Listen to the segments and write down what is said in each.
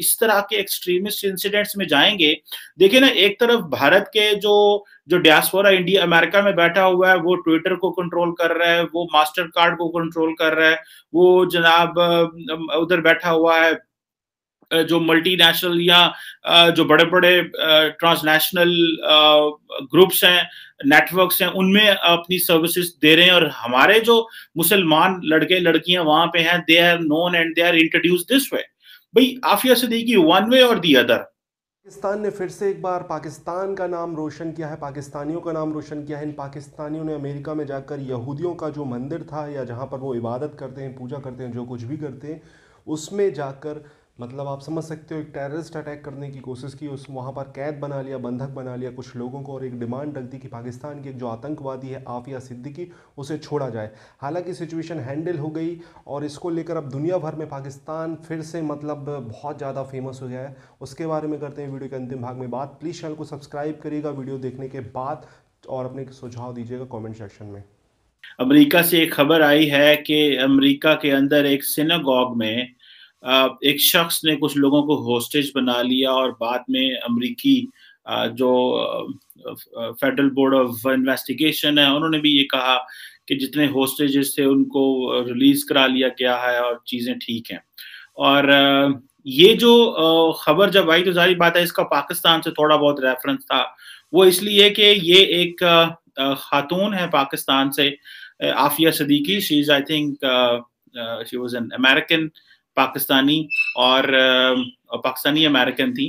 इस तरह के एक्सट्रीमिस्ट इंसिडेंट्स में जाएंगे देखिए ना एक तरफ भारत के जो जो डायस्पोरा इंडिया अमेरिका में बैठा हुआ है वो ट्विटर को कंट्रोल कर रहा है वो मास्टर कार्ड को कंट्रोल कर रहा है वो जनाब उधर बैठा हुआ है जो मल्टीनेशनल या जो बड़े बड़े ट्रांसनेशनल ग्रुप्स हैं नेटवर्क्स हैं उनमें अपनी सर्विसेज दे रहे हैं और हमारे जो मुसलमान लड़के लड़कियां वहां पे हैं they are known and they are introduce this way भाई आफिया सदीकी वन वे और दी अदर पाकिस्तान ने फिर से एक बार पाकिस्तान का नाम रोशन किया है पाकिस्तानियों का नाम रोशन किया है इन पाकिस्तानियों ने अमेरिका में जाकर यहूदियों का जो मंदिर था या जहां पर वो इबादत करते हैं पूजा करते हैं जो कुछ भी करते हैं उसमें जाकर मतलब आप समझ सकते हो एक टेररिस्ट अटैक करने की कोशिश की उस वहाँ पर कैद बना लिया बंधक बना लिया कुछ लोगों को और एक डिमांड रख दी कि पाकिस्तान के जो आतंकवादी है आफिया सिद्दीकी उसे छोड़ा जाए हालांकि सिचुएशन हैंडल हो गई और इसको लेकर अब दुनिया भर में पाकिस्तान फिर से मतलब बहुत ज़्यादा फेमस हो गया है उसके बारे में करते हैं वीडियो के अंतिम भाग में बात प्लीज़ चैनल को सब्सक्राइब करिएगा वीडियो देखने के बाद और अपने सुझाव दीजिएगा कॉमेंट सेक्शन में अमरीका से एक खबर आई है कि अमरीका के अंदर एक सिनागॉग में एक शख्स ने कुछ लोगों को होस्टेज बना लिया और बाद में अमरीकी जो फेडरल बोर्ड ऑफ इन्वेस्टिगेशन है उन्होंने भी ये कहा कि जितने होस्टेजेस थे उनको रिलीज करा लिया गया है और चीज़ें ठीक हैं और ये जो खबर जब आई तो जारी बात है इसका पाकिस्तान से थोड़ा बहुत रेफरेंस था वो इसलिए कि ये एक खातून है पाकिस्तान से Aafia Siddiqui she is I think she was an American uh, Pakistani और पाकिस्तानी अमेरिकन थी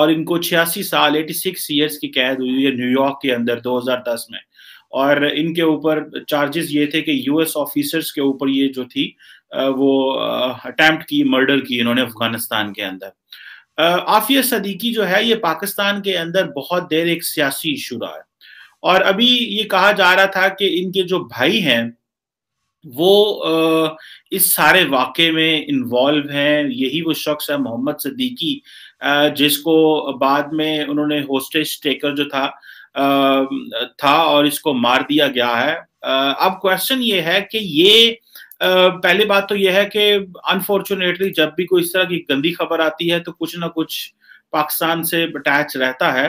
और इनको छियासी साल एटी सिक्स ईयर्स की कैद हुई है न्यूयॉर्क के अंदर 2010 में और इनके ऊपर चार्जेस ये थे कि यूएस ऑफिसर्स के ऊपर ये जो थी वो अटैम्प्ट की मर्डर की इन्होंने अफगानिस्तान के अंदर आफिया सदीकी जो है ये पाकिस्तान के अंदर बहुत देर एक सियासी इशू रहा है और अभी ये कहा जा रहा था कि इनके जो भाई हैं वो इस सारे वाक्य में इन्वॉल्व हैं यही वो शख्स है मोहम्मद सदीकी जिसको बाद में उन्होंने होस्टेज टेकर जो था था और इसको मार दिया गया है अब क्वेश्चन ये है कि ये पहली बात तो यह है कि अनफॉर्चुनेटली जब भी कोई इस तरह की गंदी खबर आती है तो कुछ ना कुछ पाकिस्तान से अटैच रहता है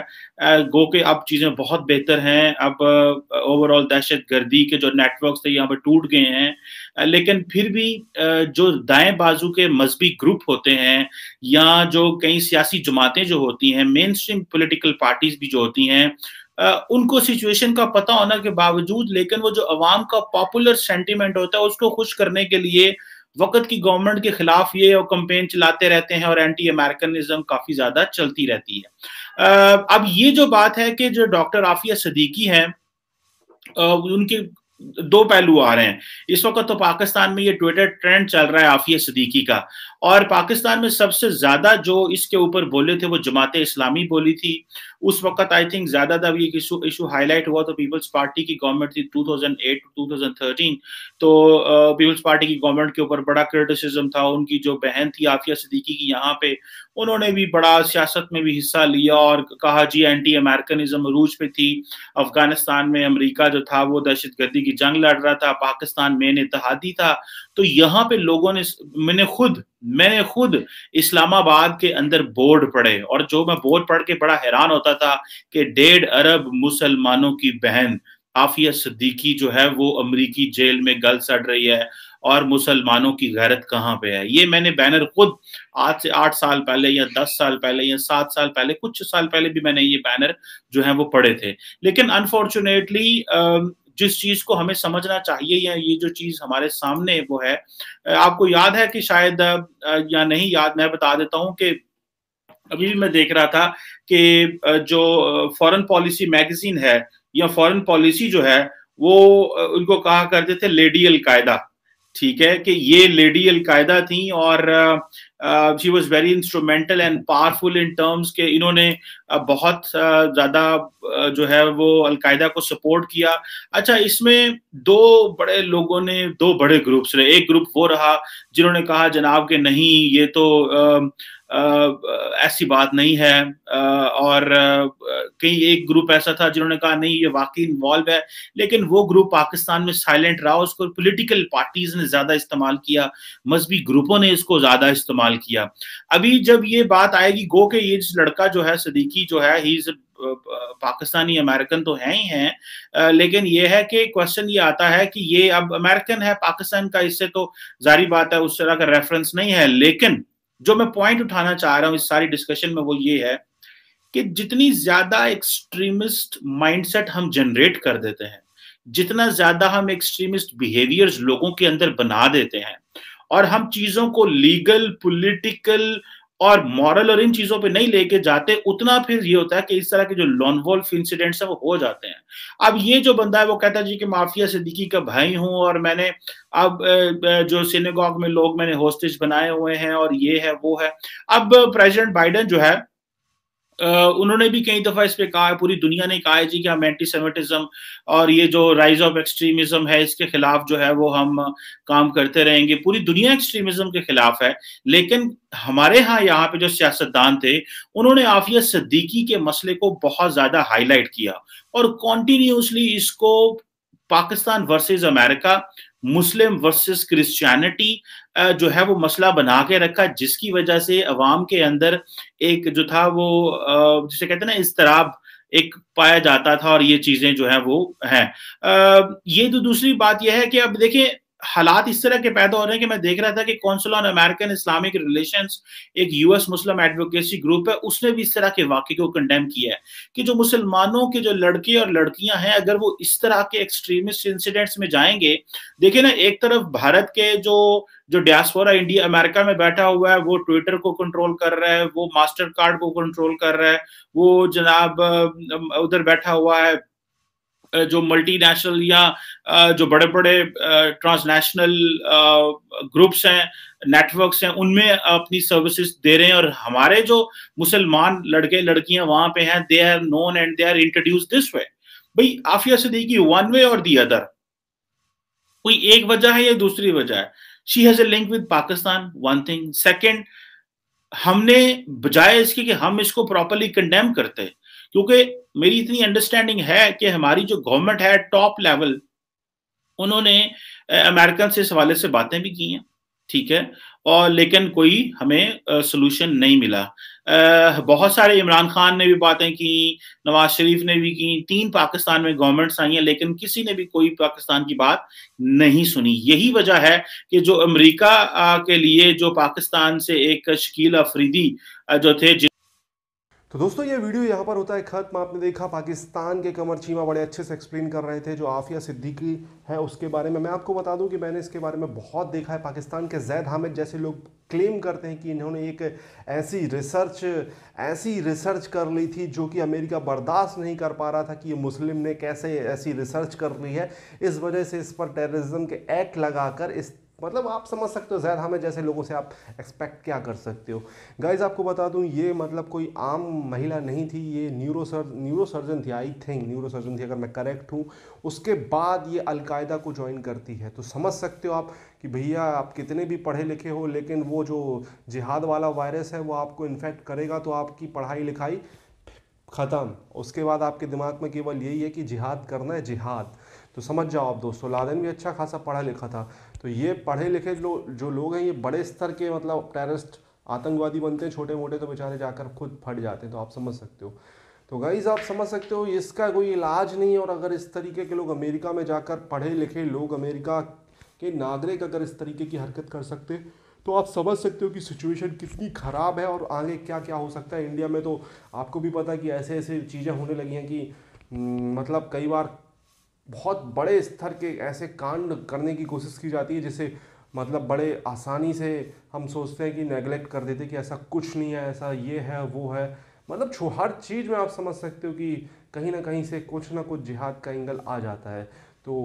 गो के अब चीज़ें बहुत बेहतर हैं अब ओवरऑल दहशत गर्दी के जो नेटवर्क थे यहाँ पर टूट गए हैं लेकिन फिर भी जो दाएं बाजू के मजहबी ग्रुप होते हैं या जो कई सियासी जमातें जो होती हैं मेन स्ट्रीम पोलिटिकल पार्टीज भी जो होती हैं उनको सिचुएशन का पता होने के बावजूद लेकिन वो जो अवाम का पॉपुलर सेंटीमेंट होता है उसको खुश करने के लिए वक्त की गवर्नमेंट के खिलाफ ये और कंपेन चलाते रहते हैं और एंटी अमेरिकनिज्म काफी ज्यादा चलती रहती है अब ये जो बात है कि जो डॉक्टर आफिया सदीकी हैं उनके दो पहलू आ रहे हैं इस वक्त तो पाकिस्तान में ये ट्विटर ट्रेंड चल रहा है आफिया सदीकी का और पाकिस्तान में सबसे ज्यादा जो इसके ऊपर बोले थे वो जमात इस्लामी बोली थी उस वक्त आई थिंक ज्यादा तब ये इशू हाईलाइट हुआ तो पीपल्स पार्टी की गवर्नमेंट थी 2008 2013 तो पीपल्स पार्टी की गवर्नमेंट के ऊपर बड़ा क्रिटिसिज्म था उनकी जो बहन थी आफिया सिद्दीकी की यहाँ पे उन्होंने भी बड़ा सियासत में भी हिस्सा लिया और कहा जी एंटी अमेरिकनिज्म रूज पे थी अफगानिस्तान में अमेरिका जो था वो दहशत गर्दी की जंग लड़ रहा था पाकिस्तान में इतिहादी था तो यहाँ पे लोगों ने मैंने खुद मैंने खुद इस्लामाबाद के अंदर बोर्ड पढ़े और जो मैं बोर्ड पढ़ के बड़ा हैरान होता था कि डेढ़ अरब मुसलमानों की बहन आफिया सदीकी जो है वो अमरीकी जेल में गल सड़ रही है और मुसलमानों की गैरत कहाँ पे है ये मैंने बैनर खुद आज से आठ साल पहले या दस साल पहले या सात साल पहले कुछ साल पहले भी मैंने ये बैनर जो है वो पढ़े थे लेकिन अनफॉर्चुनेटली जिस चीज को हमें समझना चाहिए या ये जो चीज हमारे सामने वो है आपको याद है कि शायद या नहीं याद मैं बता देता हूं कि अभी भी मैं देख रहा था कि जो फॉरेन पॉलिसी मैगजीन है या फॉरेन पॉलिसी जो है वो उनको कहा करते थे लेडी अलकायदा ठीक है कि ये लेडी अलकायदा थी और she was very instrumental and powerful in terms के इन्होंने uh, बहुत uh, ज़्यादा uh, जो है वो अलकायदा को सपोर्ट किया अच्छा इसमें दो बड़े लोगों ने दो बड़े ग्रुप्स रहे एक ग्रुप वो रहा जिन्होंने कहा जनाब के नहीं ये तो um, ऐसी बात नहीं है और कहीं एक ग्रुप ऐसा था जिन्होंने कहा नहीं ये वाकई इन्वॉल्व है लेकिन वो ग्रुप पाकिस्तान में साइलेंट रहा उसको पॉलिटिकल पार्टीज ने ज़्यादा इस्तेमाल किया मजहबी ग्रुपों ने इसको ज़्यादा इस्तेमाल किया अभी जब ये बात आएगी गो के ये लड़का जो है सदीकी जो है ही पाकिस्तानी अमेरिकन तो है ही हैं लेकिन ये है कि क्वेश्चन ये आता है कि ये अब अमेरिकन है पाकिस्तान का इससे तो जारी बात है उस तरह का रेफरेंस नहीं है लेकिन जो मैं पॉइंट उठाना चाह रहा हूँ इस सारी डिस्कशन में वो ये है कि जितनी ज्यादा एक्सट्रीमिस्ट माइंडसेट हम जनरेट कर देते हैं जितना ज्यादा हम एक्सट्रीमिस्ट बिहेवियर्स लोगों के अंदर बना देते हैं और हम चीजों को लीगल पॉलिटिकल और मॉरल और इन चीजों पे नहीं लेके जाते उतना फिर ये होता है कि इस तरह के जो लॉन वॉल्फ इंसिडेंट्स है वो हो जाते हैं अब ये जो बंदा है वो कहता है जी कि माफिया सिद्दीकी का भाई हूं और मैंने अब जो सिनेगॉग में लोग मैंने होस्टेज बनाए हुए हैं और ये है वो है अब प्रेसिडेंट बाइडन जो है उन्होंने भी कई दफा इस पे कहा है पूरी दुनिया ने कहा है जी कि हम एंटी सेमेटिज्म और ये जो राइज ऑफ एक्सट्रीमिज्म है इसके खिलाफ जो है वो हम काम करते रहेंगे पूरी दुनिया एक्सट्रीमिज्म के खिलाफ है लेकिन हमारे यहाँ यहाँ पे जो सियासतदान थे उन्होंने आफिया सद्दीकी के मसले को बहुत ज्यादा हाईलाइट किया और कॉन्टिन्यूसली इसको Pakistan versus America Muslim versus Christianity जो है वो मसला बना के रखा जिसकी वजह से अवाम के अंदर एक जो था वो जिसे कहते ना इस तरह एक पाया जाता था और ये चीजें जो है वो हैं ये तो दूसरी बात यह है कि अब देखें हालात इस तरह के पैदा हो रहे हैं कि मैं देख रहा था कि council on American Islamic relation एक यूएस मुस्लिम एडवोकेसी ग्रुप है उसने भी इस तरह के वाक्य को कंडेम किया है कि जो मुसलमानों के जो लड़के और लड़कियां हैं अगर वो इस तरह के एक्सट्रीमिस्ट इंसिडेंट्स में जाएंगे देखिए ना एक तरफ भारत के जो जो डियास्पोरा इंडिया अमेरिका में बैठा हुआ है वो ट्विटर को कंट्रोल कर रहा है वो मास्टर कार्ड को कंट्रोल कर रहा है वो जनाब उधर बैठा हुआ है जो मल्टीनेशनल या जो बड़े बड़े ट्रांसनेशनल ग्रुप्स हैं नेटवर्क्स हैं उनमें अपनी सर्विसेज दे रहे हैं और हमारे जो मुसलमान लड़के लड़कियां वहां पे हैं they are known and they are introduce this way भाई आफिया से देखिए वन वे और दी अदर कोई एक वजह है या दूसरी वजह है she has a link with Pakistan one thing second हमने बजाय इसके कि हम इसको प्रॉपरली कंडेम करते हैं क्योंकि मेरी इतनी अंडरस्टैंडिंग है कि हमारी जो गवर्नमेंट है टॉप लेवल उन्होंने अमेरिकन से इस हवाले से बातें भी की हैं ठीक है और लेकिन कोई हमें सोल्यूशन नहीं मिला आ, बहुत सारे इमरान खान ने भी बातें की नवाज शरीफ ने भी की तीन पाकिस्तान में गवर्नमेंट्स आई हैं लेकिन किसी ने भी कोई पाकिस्तान की बात नहीं सुनी यही वजह है कि जो अमेरिका के लिए जो पाकिस्तान से एक शकील अफरीदी जो थे तो दोस्तों ये वीडियो यहाँ पर होता है ख़त्म आपने देखा पाकिस्तान के कमर चीमा बड़े अच्छे से एक्सप्लेन कर रहे थे जो आफिया सिद्दीकी है उसके बारे में मैं आपको बता दूं कि मैंने इसके बारे में बहुत देखा है पाकिस्तान के जैद हामिद जैसे लोग क्लेम करते हैं कि इन्होंने एक ऐसी रिसर्च ऐसी रिसर्च कर ली थी जो कि अमेरिका बर्दाश्त नहीं कर पा रहा था कि ये मुस्लिम ने कैसे ऐसी रिसर्च कर ली है इस वजह से इस पर टेररिज्म के एक्ट लगाकर इस मतलब आप समझ सकते हो ज़ाहिर हमें जैसे लोगों से आप एक्सपेक्ट क्या कर सकते हो गाइज आपको बता दूं ये मतलब कोई आम महिला नहीं थी ये न्यूरो सर न्यूरोसर्जन थी आई थिंक न्यूरोसर्जन थी अगर मैं करेक्ट हूँ उसके बाद ये अलकायदा को ज्वाइन करती है तो समझ सकते हो आप कि भैया आप कितने भी पढ़े लिखे हो लेकिन वो जो जिहाद वाला वायरस है वो आपको इन्फेक्ट करेगा तो आपकी पढ़ाई लिखाई ख़त्म उसके बाद आपके दिमाग में केवल यही है कि जिहाद करना है जिहाद तो समझ जाओ आप दोस्तों लादेन भी अच्छा खासा पढ़ा लिखा था तो ये पढ़े लिखे लो, जो लोग हैं ये बड़े स्तर के मतलब टेररिस्ट आतंकवादी बनते हैं छोटे मोटे तो बेचारे जाकर खुद फट जाते हैं तो आप समझ सकते हो तो गाइज आप समझ सकते हो इसका कोई इलाज नहीं है और अगर इस तरीके के लोग अमेरिका में जाकर पढ़े लिखे लोग अमेरिका के नागरिक अगर इस तरीके की हरकत कर सकते तो आप समझ सकते हो कि सिचुएशन कितनी ख़राब है और आगे क्या क्या हो सकता है इंडिया में तो आपको भी पता है कि ऐसे ऐसे चीज़ें होने लगी हैं कि हम्म, मतलब कई बार बहुत बड़े स्तर के ऐसे कांड करने की कोशिश की जाती है जिसे मतलब बड़े आसानी से हम सोचते हैं कि नेगलेक्ट कर देते कि ऐसा कुछ नहीं है ऐसा ये है वो है मतलब छो हर चीज़ में आप समझ सकते हो कि कहीं ना कहीं से कुछ ना कुछ जिहाद का एंगल आ जाता है तो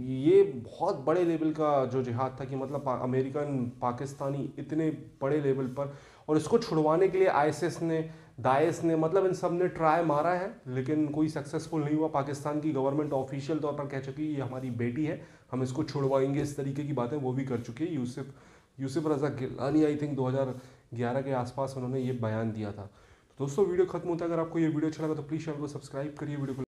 ये बहुत बड़े लेवल का जो जिहाद था कि मतलब अमेरिकन पाकिस्तानी इतने बड़े लेवल पर और इसको छुड़वाने के लिए आईएसएस ने दाइस ने मतलब इन सब ने ट्राई मारा है लेकिन कोई सक्सेसफुल नहीं हुआ पाकिस्तान की गवर्नमेंट ऑफिशियल तौर पर कह चुकी है ये हमारी बेटी है हम इसको छुड़वाएंगे इस तरीके की बातें वो भी कर चुकी है यूसुफ यूसुफ रजा गिलानी आई थिंक 2011 के आसपास उन्होंने ये बयान दिया था तो दोस्तों वीडियो खत्म होता है अगर आपको ये वीडियो अच्छा लगा तो प्लीज़ चैनल को सब्सक्राइब करिए वीडियो